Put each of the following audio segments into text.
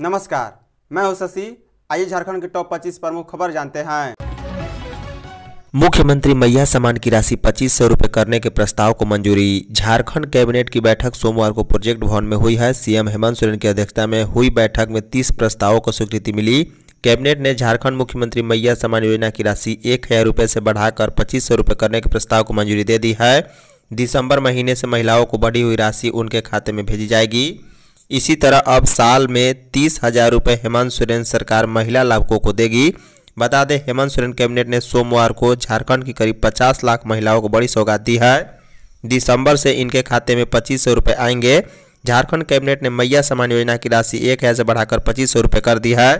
नमस्कार मैं हूं शशि आइए झारखंड के टॉप 25 प्रमुख खबर जानते हैं मुख्यमंत्री मैया समान की राशि पच्चीस सौ रूपए करने के प्रस्ताव को मंजूरी झारखंड कैबिनेट की बैठक सोमवार को प्रोजेक्ट भवन में हुई है सीएम हेमंत सोरेन की अध्यक्षता में हुई बैठक में तीस प्रस्तावों को स्वीकृति मिली कैबिनेट ने झारखंड मुख्यमंत्री मैया समान योजना की राशि एक हज़ार रुपये से बढ़ाकर पच्चीस सौ करने के प्रस्ताव को मंजूरी दे दी है दिसंबर महीने से महिलाओं को बढ़ी हुई राशि उनके खाते में भेजी जाएगी इसी तरह अब साल में तीस हजार रुपये हेमंत सोरेन सरकार महिला लाभकों को देगी बता दें हेमंत सोरेन कैबिनेट ने सोमवार को झारखंड की करीब पचास लाख महिलाओं को बड़ी सौगात दी है दिसंबर से इनके खाते में पच्चीस सौ रुपये आएंगे झारखंड कैबिनेट ने मैया समान योजना की राशि एक हज़ार से बढ़ाकर पच्चीस सौ रुपये कर दी है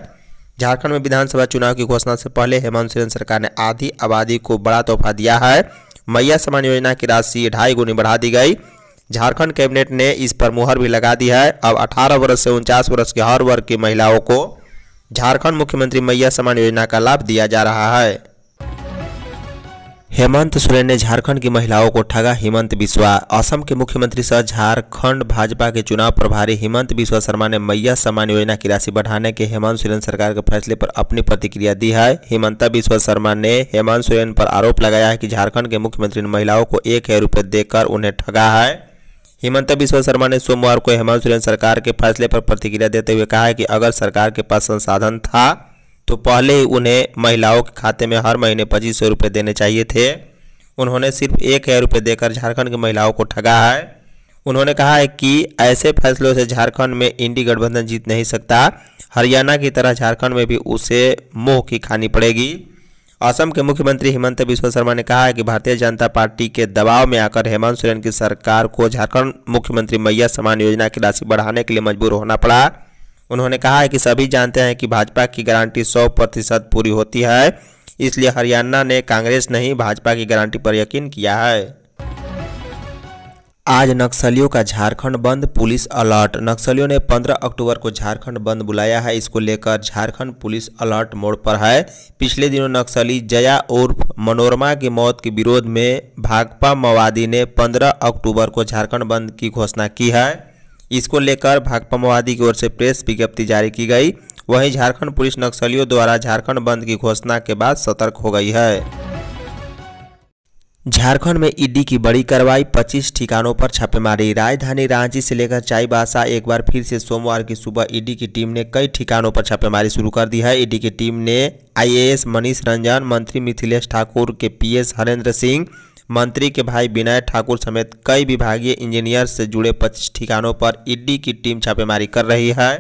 झारखंड में विधानसभा चुनाव की घोषणा से पहले हेमंत सोरेन सरकार ने आधी आबादी को बड़ा तोहफा दिया है मैया समान योजना की राशि ढाई गुनी बढ़ा दी गई झारखंड कैबिनेट ने इस पर मुहर भी लगा दी है अब 18 वर्ष से उनचास वर्ष के हर वर्ग की महिलाओं को झारखंड मुख्यमंत्री मैया समान योजना का लाभ दिया जा रहा है हेमंत सोरेन ने झारखंड की महिलाओं को ठगा हेमंत बिस्वा असम के मुख्यमंत्री सह झारखंड भाजपा के चुनाव प्रभारी हेमंत बिस्वा शर्मा ने मैया सम्मान योजना की राशि बढ़ाने के हेमंत सोरेन सरकार के फैसले पर अपनी प्रतिक्रिया दी है हेमंता बिस्वा शर्मा ने हेमंत सोरेन पर आरोप लगाया है कि झारखंड के मुख्यमंत्री ने महिलाओं को एक हजार रुपये देकर उन्हें ठगा है हेमंत बिस्व शर्मा ने सोमवार को हेमंत सोरेन सरकार के फैसले पर प्रतिक्रिया देते हुए कहा है कि अगर सरकार के पास संसाधन था तो पहले ही उन्हें महिलाओं के खाते में हर महीने पच्चीस सौ रुपये देने चाहिए थे उन्होंने सिर्फ एक हज़ार रुपये देकर झारखंड की महिलाओं को ठगा है उन्होंने कहा है कि ऐसे फैसलों से झारखंड में इंडी गठबंधन जीत नहीं सकता हरियाणा की तरह झारखंड में भी उसे मोह की खानी पड़ेगी असम के मुख्यमंत्री हेमंत बिश्व शर्मा ने कहा है कि भारतीय जनता पार्टी के दबाव में आकर हेमंत सोरेन की सरकार को झारखंड मुख्यमंत्री मैया समान योजना की राशि बढ़ाने के लिए मजबूर होना पड़ा उन्होंने कहा है कि सभी जानते हैं कि भाजपा की गारंटी सौ प्रतिशत पूरी होती है इसलिए हरियाणा ने कांग्रेस नहीं भाजपा की गारंटी पर यकीन किया है आज नक्सलियों का झारखंड बंद पुलिस अलर्ट नक्सलियों ने 15 अक्टूबर को झारखंड बंद बुलाया है इसको लेकर झारखंड पुलिस अलर्ट मोड पर है पिछले दिनों नक्सली जया उर्फ मनोरमा की मौत के विरोध में भाकपा माओवादी ने 15 अक्टूबर को झारखंड बंद की घोषणा की है इसको लेकर भाकपा माओवादी की ओर से प्रेस विज्ञप्ति जारी की गई वहीं झारखंड पुलिस नक्सलियों द्वारा झारखंड बंद की घोषणा के बाद सतर्क हो गई है झारखंड में ईडी की बड़ी कार्रवाई 25 ठिकानों पर छापेमारी राजधानी रांची से लेकर चाईबासा एक बार फिर से सोमवार की सुबह ईडी की टीम ने कई ठिकानों पर छापेमारी शुरू कर दी है ईडी की टीम ने आईएएस मनीष रंजन मंत्री मिथिलेश ठाकुर के पीएस हरेंद्र सिंह मंत्री के भाई विनय ठाकुर समेत कई विभागीय इंजीनियर से जुड़े पच्चीस ठिकानों पर ईडी की टीम छापेमारी कर रही है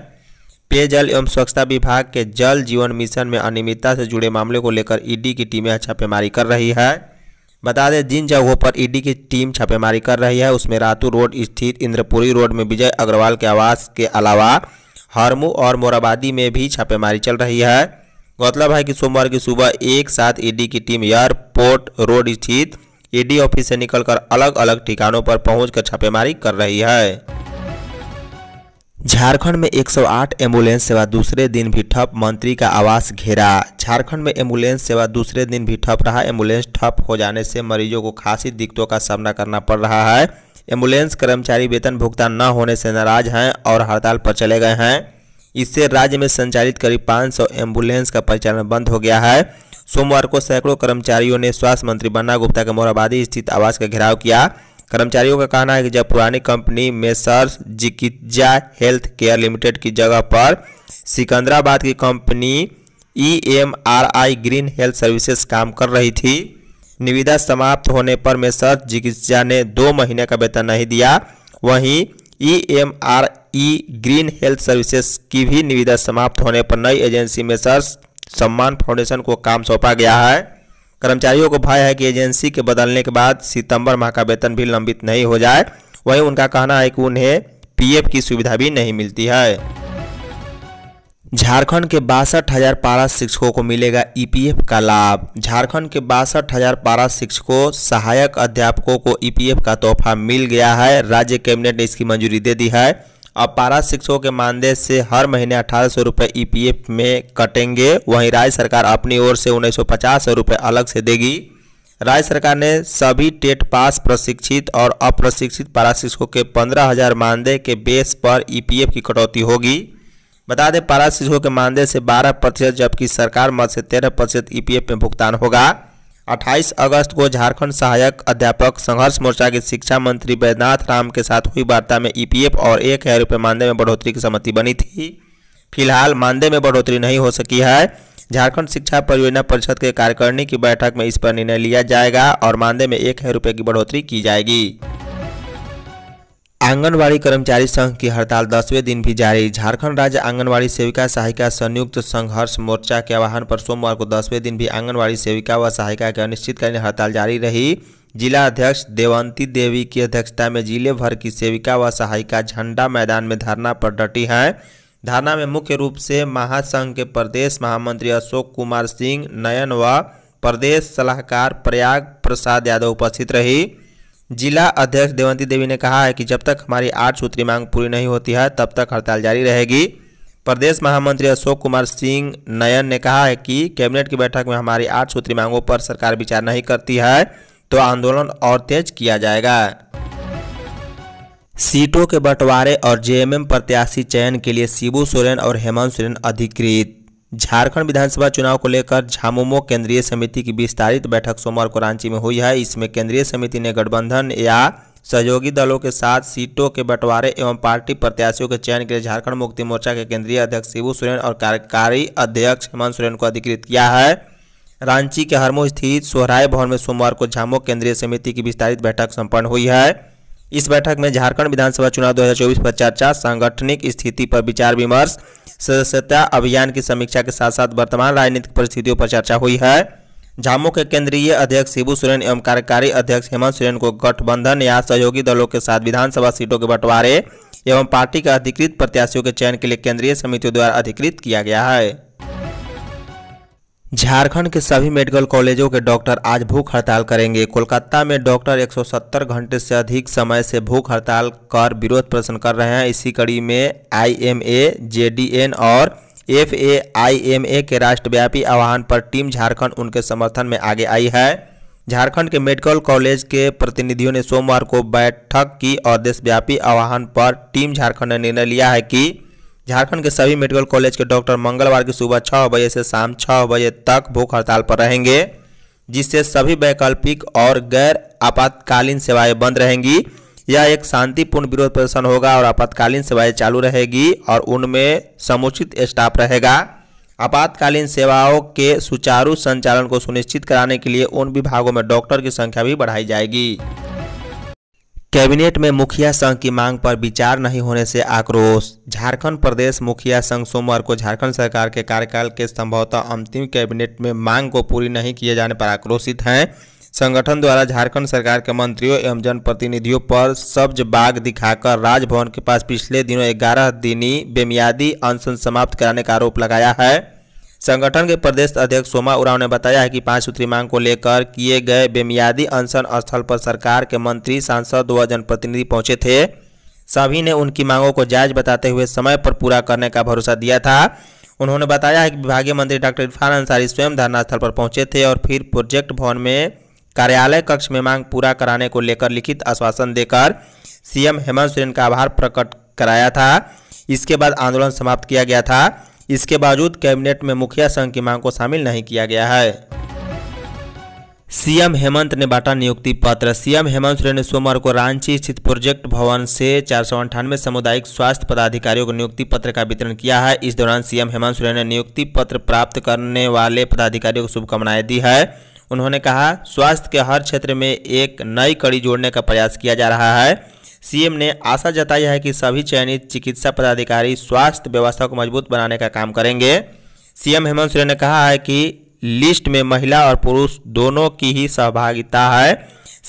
पेयजल एवं स्वच्छता विभाग के जल जीवन मिशन में अनियमितता से जुड़े मामले को लेकर ईडी की टीमें छापेमारी कर रही है बता दें जिन जगहों पर ईडी की टीम छापेमारी कर रही है उसमें रातू रोड स्थित इंद्रपुरी रोड में विजय अग्रवाल के आवास के अलावा हरमू और मोराबादी में भी छापेमारी चल रही है गौरतलब है कि सोमवार की सुबह एक साथ ईडी की टीम एयरपोर्ट रोड स्थित ईडी ऑफिस से निकलकर अलग अलग ठिकानों पर पहुंचकर छापेमारी कर रही है झारखंड में 108 एम्बुलेंस सेवा दूसरे दिन भी ठप मंत्री का आवास घेरा झारखंड में एम्बुलेंस सेवा दूसरे दिन भी ठप रहा एम्बुलेंस ठप हो जाने से मरीजों को खासी दिक्कतों का सामना करना पड़ रहा है एम्बुलेंस कर्मचारी वेतन भुगतान न होने से नाराज हैं और हड़ताल पर चले गए हैं इससे राज्य में संचालित करीब 500 एम्बुलेंस का परिचालन बंद हो गया है सोमवार को सैकड़ों कर्मचारियों ने स्वास्थ्य मंत्री बन्ना गुप्ता के मोराबादी स्थित आवास का घेराव किया कर्मचारियों का कहना है कि जब पुरानी company messrs Ziqitza health care limited की जगह पर सिकंदराबाद की company EMRI green health services काम कर रही थी निविदा समाप्त होने पर मेसर्स जिकित्जा ने दो महीने का वेतन नहीं दिया वहीं ईएमआरई ग्रीन हेल्थ सर्विसेज की भी निविदा समाप्त होने पर नई एजेंसी मेसर्स सम्मान फाउंडेशन को काम सौंपा गया है कर्मचारियों को भय है कि एजेंसी के बदलने के बाद सितंबर माह का वेतन भी लंबित नहीं हो जाए वहीं उनका कहना है कि उन्हें पीएफ की सुविधा भी नहीं मिलती है झारखंड के बासठ हज़ार पारा शिक्षकों को मिलेगा ईपीएफ का लाभ झारखंड के बासठ हज़ार पारा शिक्षकों सहायक अध्यापकों को ईपीएफ का तोहफा मिल गया है राज्य कैबिनेट ने इसकी मंजूरी दे दी है अब पारा शिक्षकों के मानदेय से हर महीने अठारह सौ रुपये ई में कटेंगे वहीं राज्य सरकार अपनी ओर से उन्नीस सौ पचास रुपये अलग से देगी राज्य सरकार ने सभी टेट पास प्रशिक्षित और अप्रशिक्षित पारा शिक्षकों के पंद्रह हज़ार मानदेय के बेस पर ईपीएफ की कटौती होगी बता दें पारा शिक्षकों के मानदेय से बारह प्रतिशत जबकि सरकार मद से तेरह प्रतिशत ई में भुगतान होगा 28 अगस्त को झारखंड सहायक अध्यापक संघर्ष मोर्चा के शिक्षा मंत्री बैद्यनाथ राम के साथ हुई वार्ता में ईपीएफ और एक हज़ार रुपये मानदेय में बढ़ोतरी की सहमति बनी थी फिलहाल मानदेय में बढ़ोतरी नहीं हो सकी है झारखंड शिक्षा परियोजना परिषद के कार्यकारिणी की बैठक में इस पर निर्णय लिया जाएगा और मानदेय में एक हज़ार रुपये की बढ़ोतरी की जाएगी आंगनवाड़ी कर्मचारी संघ की हड़ताल दसवें दिन भी जारी झारखंड राज्य आंगनवाड़ी सेविका सहायिका संयुक्त संघर्ष मोर्चा के आह्वान पर सोमवार को दसवें दिन भी आंगनवाड़ी सेविका व सहायिका की अनिश्चितकालीन हड़ताल जारी रही जिला अध्यक्ष देवंती देवी की अध्यक्षता में जिले भर की सेविका व सहायिका झंडा मैदान में धरना पर डटी हैं धरना में मुख्य रूप से महासंघ के प्रदेश महामंत्री अशोक कुमार सिंह नयन व प्रदेश सलाहकार प्रयाग प्रसाद यादव उपस्थित रही जिला अध्यक्ष देवंती देवी ने कहा है कि जब तक हमारी आठ सूत्री मांग पूरी नहीं होती है तब तक हड़ताल जारी रहेगी प्रदेश महामंत्री अशोक कुमार सिंह नयन ने कहा है कि कैबिनेट की बैठक में हमारी आठ सूत्री मांगों पर सरकार विचार नहीं करती है तो आंदोलन और तेज किया जाएगा सीटों के बंटवारे और जेएमएम प्रत्याशी चयन के लिए शिबू सोरेन और हेमंत सोरेन अधिकृत झारखंड विधानसभा चुनाव को लेकर झामुमो केंद्रीय समिति की विस्तारित बैठक सोमवार को रांची में हुई है इसमें केंद्रीय समिति ने गठबंधन या सहयोगी दलों के साथ सीटों के बंटवारे एवं पार्टी प्रत्याशियों के चयन के लिए झारखंड मुक्ति मोर्चा के केंद्रीय अध्यक्ष शिवू सोरेन और कार्यकारी अध्यक्ष हेमंत सोरेन को अधिकृत किया है रांची के हरमो स्थित सोहराय भवन में सोमवार को झामो केंद्रीय समिति की विस्तारित बैठक सम्पन्न हुई है इस बैठक में झारखंड विधानसभा चुनाव 2024 पर चर्चा सांगठनिक स्थिति पर विचार विमर्श सदस्यता अभियान की समीक्षा के साथ साथ वर्तमान राजनीतिक परिस्थितियों पर चर्चा हुई है झामो के केंद्रीय अध्यक्ष शिबू सोरेन एवं कार्यकारी अध्यक्ष हेमंत सोरेन को गठबंधन या सहयोगी दलों के साथ विधानसभा सीटों के बंटवारे एवं पार्टी के अधिकृत प्रत्याशियों के चयन के लिए केंद्रीय समितियों द्वारा अधिकृत किया गया है झारखंड के सभी मेडिकल कॉलेजों के डॉक्टर आज भूख हड़ताल करेंगे कोलकाता में डॉक्टर 170 घंटे से अधिक समय से भूख हड़ताल कर विरोध प्रदर्शन कर रहे हैं इसी कड़ी में आईएमए, जेडीएन और F A I M A के राष्ट्रव्यापी आह्वान पर टीम झारखंड उनके समर्थन में आगे आई है झारखंड के मेडिकल कॉलेज के प्रतिनिधियों ने सोमवार को बैठक की और देशव्यापी आह्वान पर टीम झारखंड ने निर्णय लिया है कि झारखंड के सभी मेडिकल कॉलेज के डॉक्टर मंगलवार की सुबह छः बजे से शाम छः बजे तक भूख हड़ताल पर रहेंगे जिससे सभी वैकल्पिक और गैर आपातकालीन सेवाएं बंद रहेंगी यह एक शांतिपूर्ण विरोध प्रदर्शन होगा और आपातकालीन सेवाएं चालू रहेगी और उनमें समुचित स्टाफ रहेगा आपातकालीन सेवाओं के सुचारू संचालन को सुनिश्चित कराने के लिए उन विभागों में डॉक्टर की संख्या भी बढ़ाई जाएगी कैबिनेट में मुखिया संघ की मांग पर विचार नहीं होने से आक्रोश झारखंड प्रदेश मुखिया संघ सोमवार को झारखंड सरकार के कार्यकाल के संभवतः अंतिम कैबिनेट में मांग को पूरी नहीं किए जाने पर आक्रोशित हैं संगठन द्वारा झारखंड सरकार के मंत्रियों एवं जनप्रतिनिधियों पर सब्ज बाग दिखाकर राजभवन के पास पिछले दिनों ग्यारह दिनी बेमियादी अनशन समाप्त कराने का आरोप लगाया है संगठन के प्रदेश अध्यक्ष सोमा उराव ने बताया है कि पांच सूत्री मांग को लेकर किए गए बेमियादी अनशन स्थल पर सरकार के मंत्री सांसद व जनप्रतिनिधि पहुंचे थे सभी ने उनकी मांगों को जायज बताते हुए समय पर पूरा करने का भरोसा दिया था उन्होंने बताया है कि विभागीय मंत्री डॉक्टर इरफान अंसारी स्वयं धरना स्थल पर पहुंचे थे और फिर प्रोजेक्ट भवन में कार्यालय कक्ष में मांग पूरा कराने को लेकर लिखित आश्वासन देकर सीएम हेमंत सोरेन का आभार प्रकट कराया था इसके बाद आंदोलन समाप्त किया गया था इसके बावजूद कैबिनेट में मुखिया संघ की मांग को शामिल नहीं किया गया है सीएम हेमंत ने बांटा नियुक्ति पत्र सीएम हेमंत सोरेन ने सोमवार को रांची स्थित प्रोजेक्ट भवन से चार सौ अंठानवे सामुदायिक स्वास्थ्य पदाधिकारियों को नियुक्ति पत्र का वितरण किया है इस दौरान सीएम हेमंत सोरेन ने नियुक्ति पत्र प्राप्त करने वाले पदाधिकारियों को शुभकामनाएं दी है उन्होंने कहा स्वास्थ्य के हर क्षेत्र में एक नई कड़ी जोड़ने का प्रयास किया जा रहा है सीएम ने आशा जताई है कि सभी चयनित चिकित्सा पदाधिकारी स्वास्थ्य व्यवस्था को मजबूत बनाने का काम करेंगे सीएम हेमंत सोरेन ने कहा है कि लिस्ट में महिला और पुरुष दोनों की ही सहभागिता है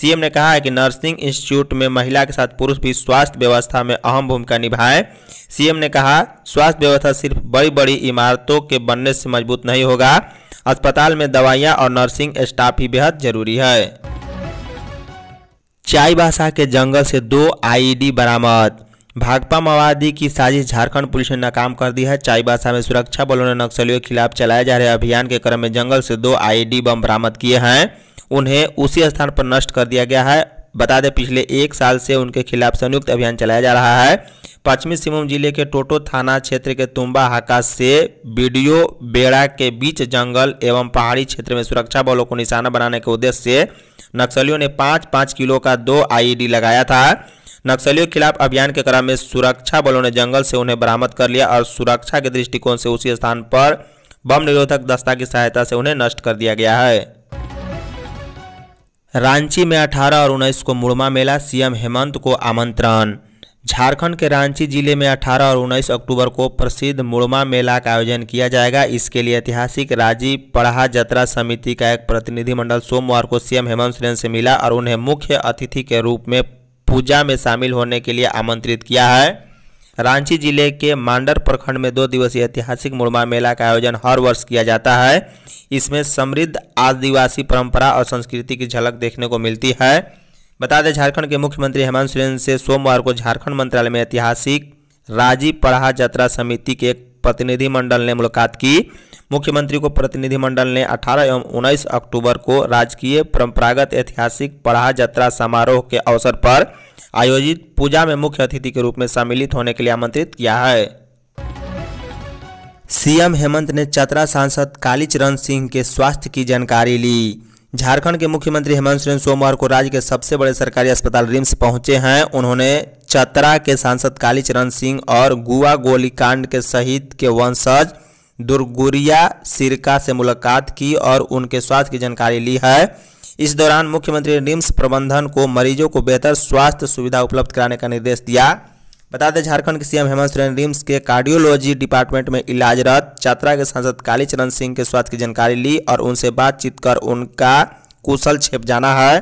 सीएम ने कहा है कि नर्सिंग इंस्टीट्यूट में महिला के साथ पुरुष भी स्वास्थ्य व्यवस्था में अहम भूमिका निभाएं सीएम ने कहा स्वास्थ्य व्यवस्था सिर्फ बड़ी बड़ी इमारतों के बनने से मजबूत नहीं होगा अस्पताल में दवाइयाँ और नर्सिंग स्टाफ ही बेहद जरूरी है चाईबासा के जंगल से दो आईडी बरामद भाकपा माओवादी की साजिश झारखंड पुलिस ने नाकाम कर दी है चाईबासा में सुरक्षा बलों ने नक्सलियों के खिलाफ चलाए जा रहे अभियान के क्रम में जंगल से दो आईडी बम बरामद किए हैं उन्हें उसी स्थान पर नष्ट कर दिया गया है बता दें पिछले एक साल से उनके खिलाफ संयुक्त अभियान चलाया जा रहा है पश्चिमी सिंहभूम जिले के टोटो थाना क्षेत्र के तुम्बा हाका से वीडियो बेड़ा के बीच जंगल एवं पहाड़ी क्षेत्र में सुरक्षा बलों को निशाना बनाने के उद्देश्य से नक्सलियों ने पाँच पाँच किलो का दो आई लगाया था नक्सलियों के खिलाफ अभियान के क्रम में सुरक्षा बलों ने जंगल से उन्हें बरामद कर लिया और सुरक्षा के दृष्टिकोण से उसी स्थान पर बम निरोधक दस्ता की सहायता से उन्हें नष्ट कर दिया गया है रांची में 18 और 19 को मुड़मा मेला सीएम हेमंत को आमंत्रण झारखंड के रांची जिले में 18 और 19 अक्टूबर को प्रसिद्ध मुड़मा मेला का आयोजन किया जाएगा इसके लिए ऐतिहासिक राजीव पढ़ा जत्रा समिति का एक प्रतिनिधिमंडल सोमवार को सीएम हेमंत सोरेन से मिला और उन्हें मुख्य अतिथि के रूप में पूजा में शामिल होने के लिए आमंत्रित किया है रांची जिले के मांडर प्रखंड में दो दिवसीय ऐतिहासिक मुड़मा मेला का आयोजन हर वर्ष किया जाता है इसमें समृद्ध आदिवासी परंपरा और संस्कृति की झलक देखने को मिलती है बता दें झारखंड के मुख्यमंत्री हेमंत सोरेन से सोमवार को झारखंड मंत्रालय में ऐतिहासिक राजी पढ़ा यात्रा समिति के एक प्रतिनिधिमंडल ने मुलाकात की मुख्यमंत्री को प्रतिनिधिमंडल ने 18 एवं 19 अक्टूबर को राजकीय परंपरागत ऐतिहासिक पढ़ा यात्रा समारोह के अवसर पर आयोजित पूजा में मुख्य अतिथि के रूप में सम्मिलित होने के लिए आमंत्रित किया है सीएम हेमंत ने चतरा सांसद कालीचरण सिंह के स्वास्थ्य की जानकारी ली झारखंड के मुख्यमंत्री हेमंत सोरेन सोमवार को राज्य के सबसे बड़े सरकारी अस्पताल रिम्स पहुंचे हैं उन्होंने चतरा के सांसद कालीचरण सिंह और गुआ गोलीकांड के शहीद के वंशज दुर्गुरिया सिरका से मुलाकात की और उनके स्वास्थ्य की जानकारी ली है इस दौरान मुख्यमंत्री ने रिम्स प्रबंधन को मरीजों को बेहतर स्वास्थ्य सुविधा उपलब्ध कराने का निर्देश दिया बता दें झारखंड के सीएम हेमंत सोरेन रिम्स के कार्डियोलॉजी डिपार्टमेंट में इलाजरत छात्रा के सांसद कालीचरण सिंह के स्वास्थ्य की जानकारी ली और उनसे बातचीत कर उनका कुशल छेप जाना है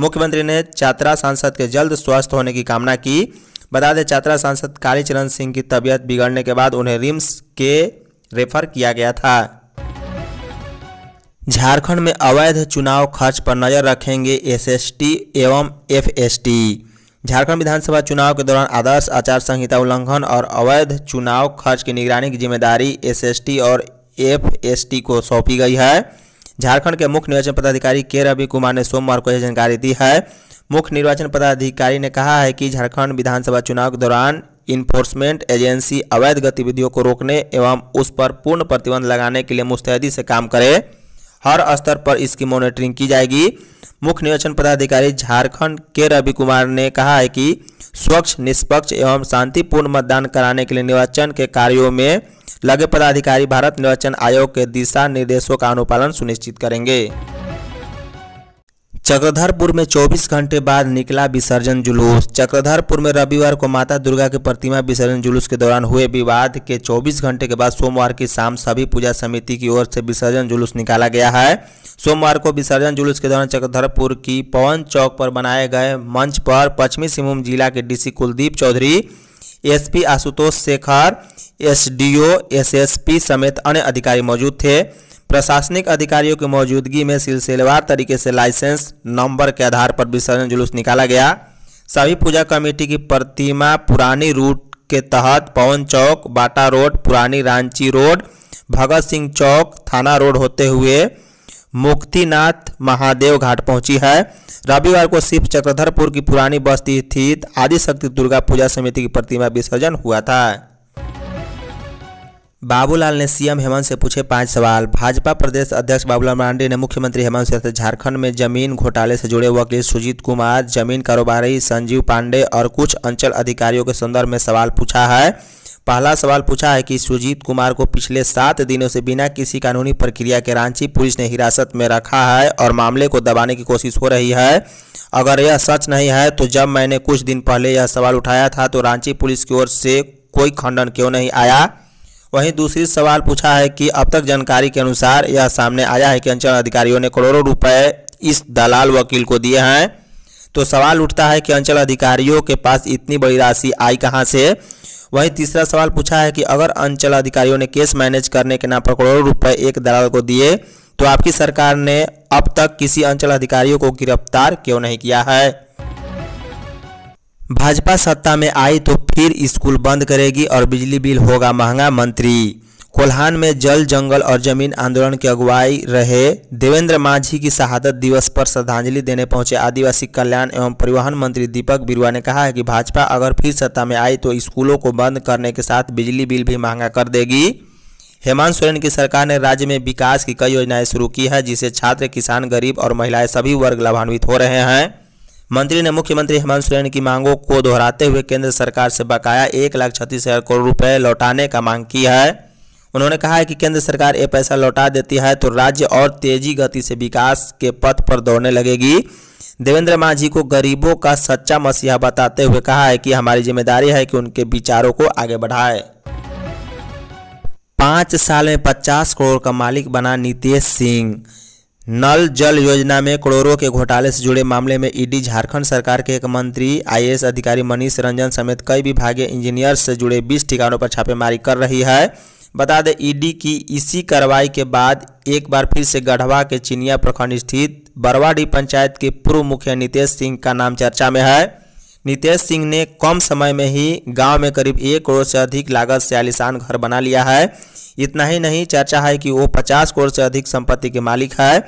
मुख्यमंत्री ने चात्रा सांसद के जल्द स्वस्थ होने की कामना की बता दें छात्रा सांसद कालीचरण सिंह की तबीयत बिगड़ने के बाद उन्हें रिम्स के रेफर किया गया था झारखंड में अवैध चुनाव खर्च पर नजर रखेंगे एसएसटी एवं एफएसटी झारखंड विधानसभा चुनाव के दौरान आदर्श आचार संहिता उल्लंघन और अवैध चुनाव खर्च की निगरानी की जिम्मेदारी एसएसटी और एफएसटी को सौंपी गई है झारखंड के मुख्य निर्वाचन पदाधिकारी के रवि कुमार ने सोमवार को यह जानकारी दी है मुख्य निर्वाचन पदाधिकारी ने कहा है कि झारखंड विधानसभा चुनाव के दौरान इन्फोर्समेंट एजेंसी अवैध गतिविधियों को रोकने एवं उस पर पूर्ण प्रतिबंध लगाने के लिए मुस्तैदी से काम करे हर स्तर पर इसकी मॉनिटरिंग की जाएगी मुख्य निर्वाचन पदाधिकारी झारखंड के रवि कुमार ने कहा है कि स्वच्छ निष्पक्ष एवं शांतिपूर्ण मतदान कराने के लिए निर्वाचन के कार्यों में लगे पदाधिकारी भारत निर्वाचन आयोग के दिशा निर्देशों का अनुपालन सुनिश्चित करेंगे चक्रधरपुर में 24 घंटे बाद निकला विसर्जन जुलूस चक्रधरपुर में रविवार को माता दुर्गा की प्रतिमा विसर्जन जुलूस के दौरान हुए विवाद के 24 घंटे के बाद सोमवार की शाम सभी पूजा समिति की ओर से विसर्जन जुलूस निकाला गया है सोमवार को विसर्जन जुलूस के दौरान चक्रधरपुर की पवन चौक पर बनाए गए मंच पर पश्चिमी सिंहभूम जिला के DC Kuldeep Chaudhary S Ashutosh Shekhar S D समेत अन्य अधिकारी मौजूद थे प्रशासनिक अधिकारियों की मौजूदगी में सिलसिलेवार तरीके से लाइसेंस नंबर के आधार पर विसर्जन जुलूस निकाला गया सभी पूजा कमेटी की प्रतिमा पुरानी रूट के तहत पवन चौक बाटा रोड पुरानी रांची रोड भगत सिंह चौक थाना रोड होते हुए मुक्तिनाथ महादेव घाट पहुंची है रविवार को शिव चक्रधरपुर की पुरानी बस्ती स्थित आदिशक्ति दुर्गा पूजा समिति की प्रतिमा विसर्जन हुआ था बाबूलाल ने सीएम हेमंत से पूछे पांच सवाल भाजपा प्रदेश अध्यक्ष बाबूलाल मांडे ने मुख्यमंत्री हेमंत से झारखंड में जमीन घोटाले से जुड़े वकील सुजीत कुमार जमीन कारोबारी संजीव पांडे और कुछ अंचल अधिकारियों के संदर्भ में सवाल पूछा है पहला सवाल पूछा है कि सुजीत कुमार को पिछले सात दिनों से बिना किसी कानूनी प्रक्रिया के रांची पुलिस ने हिरासत में रखा है और मामले को दबाने की कोशिश हो रही है अगर यह सच नहीं है तो जब मैंने कुछ दिन पहले यह सवाल उठाया था तो रांची पुलिस की ओर से कोई खंडन क्यों नहीं आया वहीं दूसरी सवाल पूछा है कि अब तक जानकारी के अनुसार यह सामने आया है कि अंचल अधिकारियों ने करोड़ों रुपए इस दलाल वकील को दिए हैं तो सवाल उठता है कि अंचल अधिकारियों के पास इतनी बड़ी राशि आई कहाँ से वहीं तीसरा सवाल पूछा है कि अगर अंचल अधिकारियों ने केस मैनेज करने के नाम पर करोड़ों रुपए एक दलाल को दिए तो आपकी सरकार ने अब तक किसी अंचल अधिकारियों को गिरफ्तार क्यों नहीं किया है भाजपा सत्ता में आई तो फिर स्कूल बंद करेगी और बिजली बिल होगा महंगा मंत्री कोल्हान में जल जंगल और जमीन आंदोलन के अगुवाई रहे देवेंद्र मांझी की शहादत दिवस पर श्रद्धांजलि देने पहुंचे आदिवासी कल्याण एवं परिवहन मंत्री दीपक बिरुआ ने कहा है कि भाजपा अगर फिर सत्ता में आई तो स्कूलों को बंद करने के साथ बिजली बिल भी महंगा कर देगी हेमंत सोरेन की सरकार ने राज्य में विकास की कई योजनाएं शुरू की है जिससे छात्र किसान गरीब और महिलाएं सभी वर्ग लाभान्वित हो रहे हैं मंत्री ने मुख्यमंत्री हेमंत सोरेन की मांगों को दोहराते हुए केंद्र सरकार से बकाया एक लाख छत्तीस हजार करोड़ रुपए लौटाने का मांग की है उन्होंने कहा है कि केंद्र सरकार ये पैसा लौटा देती है तो राज्य और तेजी गति से विकास के पथ पर दौड़ने लगेगी देवेंद्र मांझी को गरीबों का सच्चा मसीहा बताते हुए कहा है कि हमारी जिम्मेदारी है कि उनके विचारों को आगे बढ़ाए पांच साल में पचास करोड़ का मालिक बना नीतीश सिंह नल जल योजना में करोड़ों के घोटाले से जुड़े मामले में ईडी झारखंड सरकार के एक मंत्री आईएएस अधिकारी मनीष रंजन समेत कई विभागीय इंजीनियर्स से जुड़े 20 ठिकानों पर छापेमारी कर रही है बता दें ईडी की इसी कार्रवाई के बाद एक बार फिर से गढ़वा के चिनिया प्रखंड स्थित बरवाडीह पंचायत के पूर्व मुखिया नितेश सिंह का नाम चर्चा में है नितेश सिंह ने कम समय में ही गांव में करीब एक करोड़ से अधिक लागत से आलिशान घर बना लिया है इतना ही नहीं चर्चा है कि वो 50 करोड़ से अधिक संपत्ति के मालिक है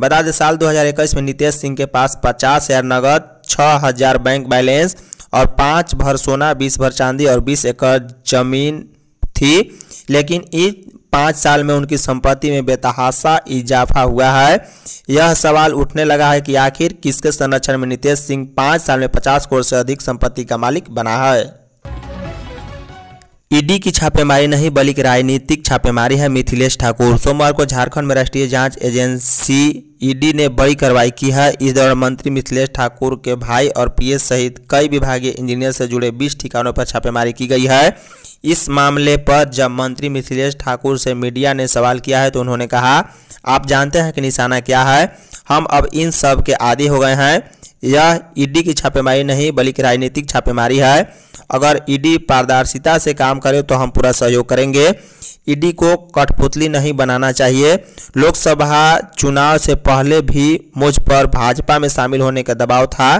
बता दें साल 2021 में नितेश सिंह के पास पचास हजार नगद छः हजार बैंक बैलेंस और पाँच भर सोना बीस भर चांदी और बीस एकड़ जमीन थी लेकिन इस पाँच साल में उनकी संपत्ति में बेतहासा इजाफा हुआ है यह सवाल उठने लगा है कि आखिर किसके संरक्षण में नितेश सिंह पाँच साल में पचास करोड़ से अधिक संपत्ति का मालिक बना है ईडी की छापेमारी नहीं बल्कि राजनीतिक छापेमारी है मिथिलेश ठाकुर सोमवार को झारखंड में राष्ट्रीय जांच एजेंसी ईडी ने बड़ी कार्रवाई की है इस दौरान मंत्री मिथिलेश ठाकुर के भाई और पीएस सहित कई विभागीय इंजीनियर से जुड़े 20 ठिकानों पर छापेमारी की गई है इस मामले पर जब मंत्री मिथिलेश ठाकुर से मीडिया ने सवाल किया है तो उन्होंने कहा आप जानते हैं कि निशाना क्या है हम अब इन सब के आदि हो गए हैं यह ईडी की छापेमारी नहीं बल्कि राजनीतिक छापेमारी है अगर ईडी पारदर्शिता से काम करे तो हम पूरा सहयोग करेंगे ईडी को कठपुतली नहीं बनाना चाहिए लोकसभा चुनाव से पहले भी मुझ पर भाजपा में शामिल होने का दबाव था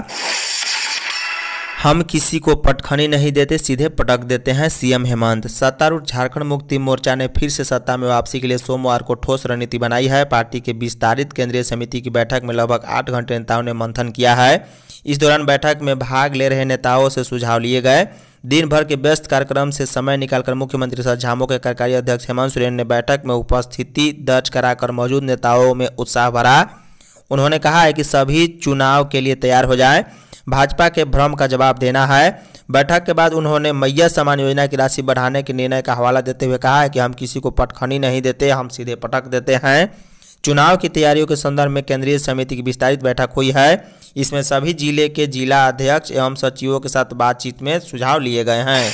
हम किसी को पटखनी नहीं देते सीधे पटक देते हैं सीएम हेमंत सत्तारूढ़ झारखंड मुक्ति मोर्चा ने फिर से सत्ता में वापसी के लिए सोमवार को ठोस रणनीति बनाई है पार्टी के विस्तारित केंद्रीय समिति की बैठक में लगभग आठ घंटे नेताओं ने मंथन किया है इस दौरान बैठक में भाग ले रहे नेताओं से सुझाव लिए गए दिन भर के व्यस्त कार्यक्रम से समय निकालकर मुख्यमंत्री सर झामो के कार्यकारी अध्यक्ष हेमंत सोरेन ने बैठक में उपस्थिति दर्ज कराकर मौजूद नेताओं में उत्साह भरा उन्होंने कहा है कि सभी चुनाव के लिए तैयार हो जाए भाजपा के भ्रम का जवाब देना है बैठक के बाद उन्होंने मैया समान योजना की राशि बढ़ाने के निर्णय का हवाला देते हुए कहा है कि हम किसी को पटखनी नहीं देते हम सीधे पटक देते हैं चुनाव की तैयारियों के संदर्भ में केंद्रीय समिति की विस्तारित बैठक हुई है इसमें सभी जिले के जिला अध्यक्ष एवं सचिवों के साथ बातचीत में सुझाव लिए गए हैं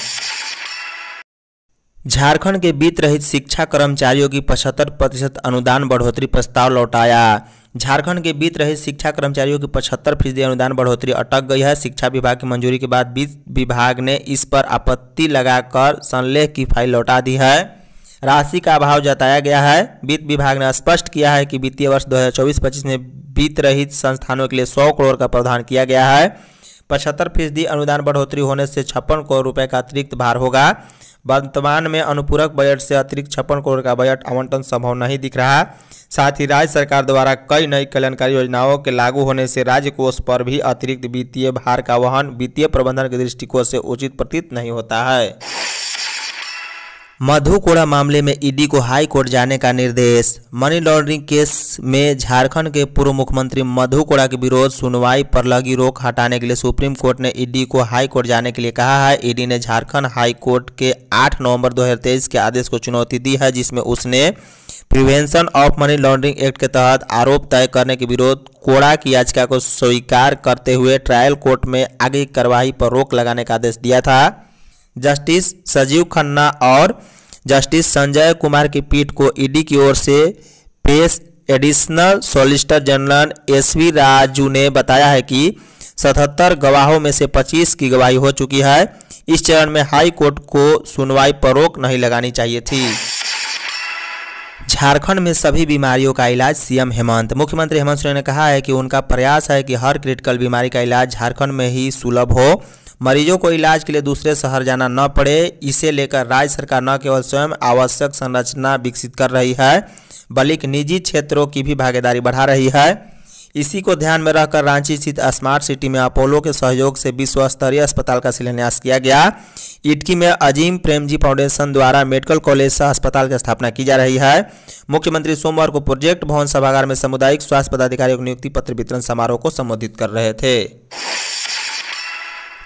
झारखंड के वित्त रहित शिक्षा कर्मचारियों की पचहत्तर प्रतिशत अनुदान बढ़ोतरी प्रस्ताव लौटाया झारखंड के वित्त रहित शिक्षा कर्मचारियों की पचहत्तर फीसदी अनुदान बढ़ोतरी अटक गई है शिक्षा विभाग की मंजूरी के बाद वित्त विभाग ने इस पर आपत्ति लगाकर संलेह की फाइल लौटा दी है राशि का अभाव जताया गया है वित्त विभाग ने स्पष्ट किया है कि वित्तीय वर्ष 2024-25 में वित्त रहित संस्थानों के लिए 100 करोड़ का प्रावधान किया गया है पचहत्तर फीसदी अनुदान बढ़ोतरी होने से छप्पन करोड़ रुपए का अतिरिक्त भार होगा वर्तमान में अनुपूरक बजट से अतिरिक्त छप्पन करोड़ का बजट आवंटन संभव नहीं दिख रहा साथ ही राज्य सरकार द्वारा कई नई कल्याणकारी योजनाओं के लागू होने से राज्य कोष पर भी अतिरिक्त वित्तीय भार का वहन वित्तीय प्रबंधन के दृष्टिकोण से उचित प्रतीत नहीं होता है मधुकोड़ा मामले में ईडी को हाई कोर्ट जाने का निर्देश मनी लॉन्ड्रिंग केस में झारखंड के पूर्व मुख्यमंत्री मधुकोड़ा के विरोध सुनवाई पर लगी रोक हटाने के लिए सुप्रीम कोर्ट ने ईडी को हाई कोर्ट जाने के लिए कहा है ईडी ने झारखंड हाई कोर्ट के 8 नवंबर 2023 के आदेश को चुनौती दी है जिसमें उसने prevention of money laundering act के तहत आरोप तय करने के विरोध कोड़ा की याचिका को स्वीकार करते हुए ट्रायल कोर्ट में आगे कार्रवाई पर रोक लगाने का आदेश दिया था जस्टिस सजीव खन्ना और जस्टिस संजय कुमार की पीठ को ईडी की ओर से पेश additional solicitor general S V Raju ने बताया है कि 77 गवाहों में से 25 की गवाही हो चुकी है इस चरण में हाई कोर्ट को सुनवाई पर रोक नहीं लगानी चाहिए थी झारखंड में सभी बीमारियों का इलाज सीएम हेमंत मुख्यमंत्री हेमंत सोरेन ने कहा है कि उनका प्रयास है कि हर क्रिटिकल बीमारी का इलाज झारखंड में ही सुलभ हो मरीजों को इलाज के लिए दूसरे शहर जाना न पड़े इसे लेकर राज्य सरकार न केवल स्वयं आवश्यक संरचना विकसित कर रही है बल्कि निजी क्षेत्रों की भी भागीदारी बढ़ा रही है इसी को ध्यान में रखकर रांची स्थित स्मार्ट सिटी में अपोलो के सहयोग से विश्व स्तरीय अस्पताल का शिलान्यास किया गया इटकी में अजीम प्रेमजी फाउंडेशन द्वारा मेडिकल कॉलेज सह अस्पताल की स्थापना की जा रही है मुख्यमंत्री सोमवार को प्रोजेक्ट भवन सभागार में सामुदायिक स्वास्थ्य पदाधिकारियों को नियुक्ति पत्र वितरण समारोह को संबोधित कर रहे थे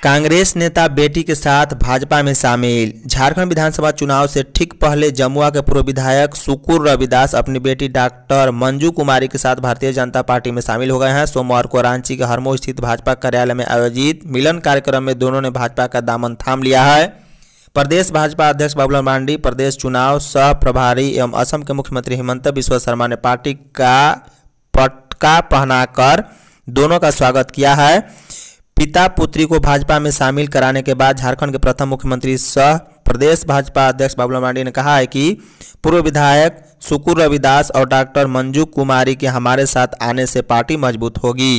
कांग्रेस नेता बेटी के साथ भाजपा में शामिल झारखंड विधानसभा चुनाव से ठीक पहले जमुआ के पूर्व विधायक सुकुर रविदास अपनी बेटी डॉक्टर मंजू कुमारी के साथ भारतीय जनता पार्टी में शामिल हो गए हैं सोमवार को रांची के हरमो स्थित भाजपा कार्यालय में आयोजित मिलन कार्यक्रम में दोनों ने भाजपा का दामन थाम लिया है प्रदेश भाजपा अध्यक्ष बाबूलाल मांडी प्रदेश चुनाव सह प्रभारी एवं असम के मुख्यमंत्री हेमंत विश्व शर्मा ने पार्टी का पटका पहनाकर दोनों का स्वागत किया है पिता पुत्री को भाजपा में शामिल कराने के बाद झारखंड के प्रथम मुख्यमंत्री सह प्रदेश भाजपा अध्यक्ष बाबूलाल मांडी ने कहा है कि पूर्व विधायक सुकुर रविदास और डॉक्टर मंजू कुमारी के हमारे साथ आने से पार्टी मजबूत होगी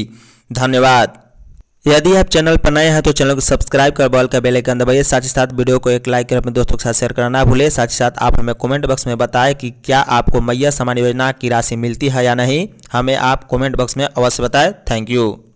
धन्यवाद यदि आप चैनल पर नए हैं तो चैनल को सब्सक्राइब कर बॉल का बेल आइकन दबाइए साथ ही साथ वीडियो को एक लाइक कर अपने दोस्तों के साथ शेयर करना ना भूलें साथ ही साथ आप हमें कमेंट बॉक्स में बताएं कि क्या आपको मैया समान योजना की राशि मिलती है या नहीं हमें आप कमेंट बॉक्स में अवश्य बताएं थैंक यू